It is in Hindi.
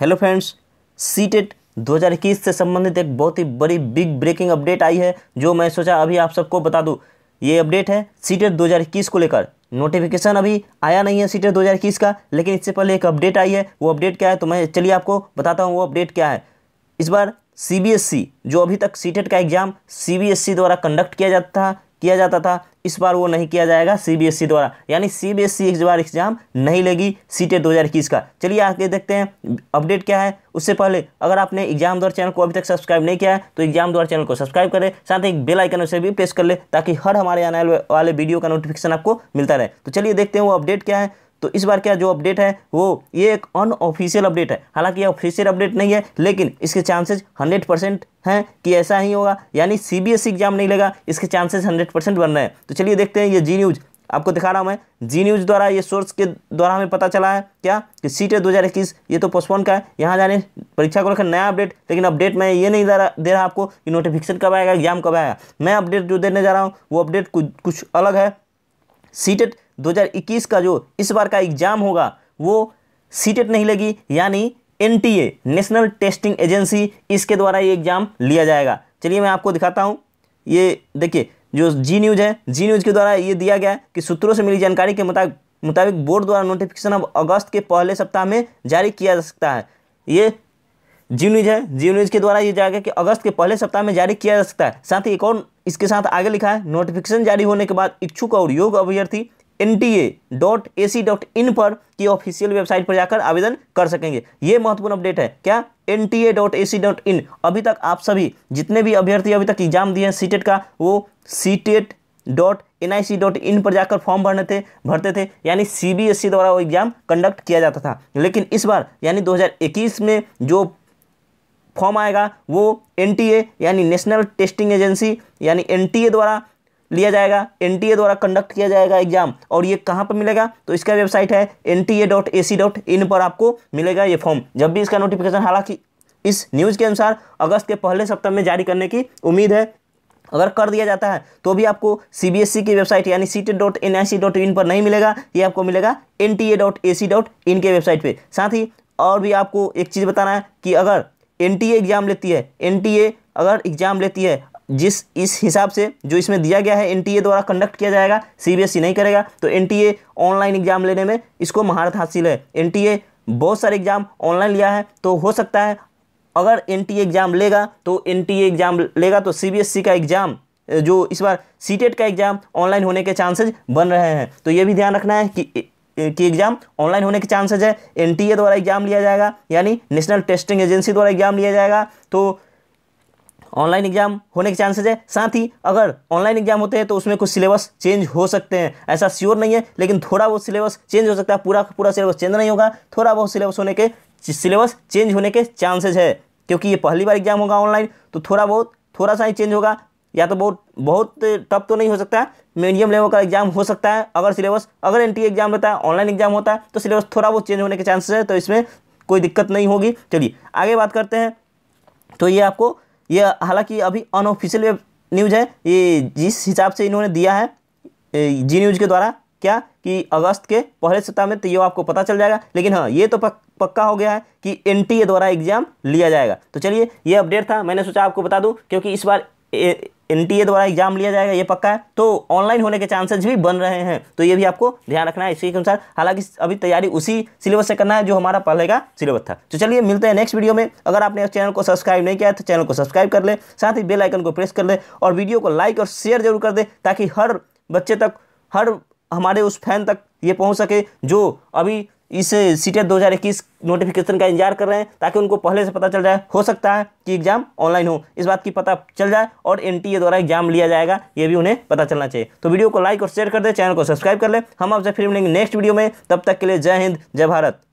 हेलो फ्रेंड्स सी टेट 2021 से संबंधित एक बहुत ही बड़ी बिग ब्रेकिंग अपडेट आई है जो मैं सोचा अभी आप सबको बता दूं ये अपडेट है सी टेट 2021 को लेकर नोटिफिकेशन अभी आया नहीं है सी टेट 2021 का लेकिन इससे पहले एक अपडेट आई है वो अपडेट क्या है तो मैं चलिए आपको बताता हूँ वो अपडेट क्या है इस बार सी e, जो अभी तक सीटेट का एग्ज़ाम सी e द्वारा कंडक्ट किया जाता था किया जाता था इस बार वो नहीं किया जाएगा सीबीएसई e द्वारा यानी सीबीएसई e एक बार एग्जाम नहीं लेगी सीटेट e दो का चलिए आगे देखते हैं अपडेट क्या है उससे पहले अगर आपने एग्जाम द्वार चैनल को अभी तक सब्सक्राइब नहीं किया है तो एग्जाम द्वार चैनल को सब्सक्राइब करें साथ ही बेल आइकन उसे भी प्रेस कर ले ताकि हर हमारे आने वाले वीडियो का नोटिफिकेशन आपको मिलता रहे तो चलिए देखते हैं वो अपडेट क्या है तो इस बार क्या जो अपडेट है वो ये एक अनऑफिशियल अपडेट है हालांकि ये ऑफिशियल अपडेट नहीं है लेकिन इसके चांसेज हंड्रेड परसेंट हैं कि ऐसा ही होगा यानी सीबीएसई एग्जाम e नहीं लेगा इसके चांसेस हंड्रेड परसेंट बन रहे हैं तो चलिए देखते हैं ये जी न्यूज़ आपको दिखा रहा हूँ मैं जी न्यूज़ द्वारा ये सोर्स के द्वारा हमें पता चला है क्या कि सीटें e इक्कीस ये तो पोस्टपोन का है यहाँ जाने परीक्षा को लेकर नया अपडेट लेकिन अपडेट मैं ये नहीं दे रहा दे रहा आपको कि नोटिफिकेशन कब आएगा एग्जाम कब आएगा मैं अपडेट जो देने जा रहा हूँ वो अपडेट कुछ कुछ अलग है सीटेट 2021 का जो इस बार का एग्ज़ाम होगा वो सीटेट नहीं लगी यानी एन नेशनल टेस्टिंग एजेंसी इसके द्वारा ये एग्ज़ाम लिया जाएगा चलिए मैं आपको दिखाता हूँ ये देखिए जो जी न्यूज़ है जी न्यूज़ के द्वारा ये दिया गया कि सूत्रों से मिली जानकारी के मुताबिक मुताबिक बोर्ड द्वारा नोटिफिकेशन अब अगस्त के पहले सप्ताह में जारी किया जा सकता है ये जी न्यूज है जी न्यूज के द्वारा ये जाएगा कि अगस्त के पहले सप्ताह में जारी किया जा सकता है साथ ही एक और इसके साथ आगे लिखा है नोटिफिकेशन जारी होने के बाद इच्छुक और योग अभ्यर्थी N T A dot A C dot in पर की ऑफिशियल वेबसाइट पर जाकर आवेदन कर सकेंगे ये महत्वपूर्ण अपडेट है क्या N T A dot A C dot in अभी तक आप सभी जितने भी अभ्यर्थी अभी तक एग्जाम दिए हैं सी टेट e का वो C dot N I C dot in पर जाकर फॉर्म भरने थे भरते थे यानी सी बी एस ई द्वारा वो एग्ज़ाम कंडक्ट किया जाता था लेकिन इस बार यानी 2021 में जो फॉर्म आएगा वो एन टी ए यानी नेशनल टेस्टिंग एजेंसी यानी एन टी ए द्वारा लिया जाएगा एन द्वारा कंडक्ट किया जाएगा एग्जाम और ये कहाँ पर मिलेगा तो इसका वेबसाइट है एन पर आपको मिलेगा ये फॉर्म जब भी इसका नोटिफिकेशन हालांकि इस न्यूज़ के अनुसार अगस्त के पहले सप्ताह में जारी करने की उम्मीद है अगर कर दिया जाता है तो भी आपको सी बी एस ई की वेबसाइट यानी C T dot N I C dot in पर नहीं मिलेगा ये आपको मिलेगा N T A dot A C dot in के वेबसाइट पे साथ ही और भी आपको एक चीज़ बताना है कि अगर एन टी ए एग्ज़ाम लेती है एन टी ए अगर एग्ज़ाम लेती है जिस इस हिसाब से जो इसमें दिया गया है एनटीए द्वारा कंडक्ट किया जाएगा सीबीएसई e नहीं करेगा तो एनटीए ऑनलाइन एग्जाम लेने में इसको महारत हासिल है एनटीए बहुत सारे एग्जाम ऑनलाइन लिया है तो हो सकता है अगर एन एग्ज़ाम लेगा तो एन एग्ज़ाम लेगा तो सी e का एग्ज़ाम जो इस बार सी e का एग्ज़ाम ऑनलाइन होने के चांसेज बन रहे हैं तो ये भी ध्यान रखना है कि कि एग्ज़ाम ऑनलाइन होने के चांसेज है एन द्वारा एग्ज़ाम लिया जाएगा यानी नेशनल टेस्टिंग एजेंसी द्वारा एग्ज़ाम लिया जाएगा तो ऑनलाइन एग्जाम होने के चांसेस है साथ ही अगर ऑनलाइन एग्जाम होते हैं तो उसमें कुछ सिलेबस चेंज हो सकते हैं ऐसा श्योर नहीं है लेकिन थोड़ा बहुत सिलेबस चेंज हो सकता है पूरा पूरा सिलेबस चेंज नहीं होगा थोड़ा बहुत सिलेबस होने के सिलेबस चेंज होने के चांसेज है क्योंकि ये पहली बार एग्जाम होगा ऑनलाइन तो थोड़ा बहुत थोड़ा सा ही चेंज होगा या तो बहुत बहुत टफ तो नहीं हो सकता मीडियम लेवल का एग्जाम हो सकता है अगर सिलेबस अगर एन e एग्जाम रहता है ऑनलाइन एग्जाम होता है तो सिलेबस थोड़ा बहुत चेंज होने के चांसेस है तो इसमें कोई दिक्कत नहीं होगी चलिए आगे बात करते हैं तो ये आपको यह हालांकि अभी अनऑफिशियल वेब न्यूज़ है ये जिस हिसाब से इन्होंने दिया है जी न्यूज़ के द्वारा क्या कि अगस्त के पहले सप्ताह में तो ये आपको पता चल जाएगा लेकिन हाँ ये तो पक, पक्का हो गया है कि एन द्वारा एग्ज़ाम लिया जाएगा तो चलिए ये अपडेट था मैंने सोचा आपको बता दूँ क्योंकि इस बार ए, एनटीए द्वारा एग्जाम लिया जाएगा ये पक्का है तो ऑनलाइन होने के चांसेस भी बन रहे हैं तो ये भी आपको ध्यान रखना है इसी के अनुसार हालांकि अभी तैयारी उसी सिलेबस से करना है जो हमारा पहले का सिलेबस था तो चलिए मिलते हैं नेक्स्ट वीडियो में अगर आपने चैनल को सब्सक्राइब नहीं किया है तो चैनल को सब्सक्राइब कर लें साथ ही बेल आइकन को प्रेस कर लें और वीडियो को लाइक और शेयर जरूर कर दें ताकि हर बच्चे तक हर हमारे उस फैन तक ये पहुंच सके जो अभी इस सीटेट 2021 नोटिफिकेशन का इंतजार कर रहे हैं ताकि उनको पहले से पता चल जाए हो सकता है कि एग्ज़ाम ऑनलाइन हो इस बात की पता चल जाए और एन द्वारा एग्जाम लिया जाएगा ये भी उन्हें पता चलना चाहिए तो वीडियो को लाइक और शेयर कर दें चैनल को सब्सक्राइब कर लें हम आपसे फिर मिलेंगे नेक्स्ट वीडियो में तब तक के लिए जय हिंद जय भारत